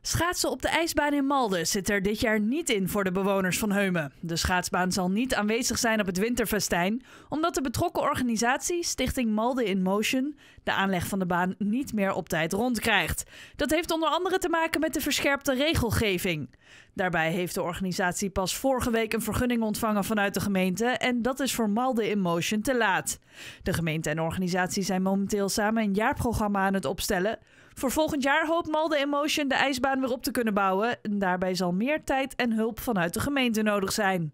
Schaatsen op de ijsbaan in Malden zit er dit jaar niet in voor de bewoners van Heumen. De schaatsbaan zal niet aanwezig zijn op het winterfestijn, omdat de betrokken organisatie Stichting Malden in Motion de aanleg van de baan niet meer op tijd rondkrijgt. Dat heeft onder andere te maken met de verscherpte regelgeving. Daarbij heeft de organisatie pas vorige week een vergunning ontvangen vanuit de gemeente en dat is voor Malden in Motion te laat. De gemeente en organisatie zijn momenteel samen een jaarprogramma aan het opstellen. Voor volgend jaar hoopt Malden in Motion de ijsbaan weer op te kunnen bouwen. En daarbij zal meer tijd en hulp vanuit de gemeente nodig zijn.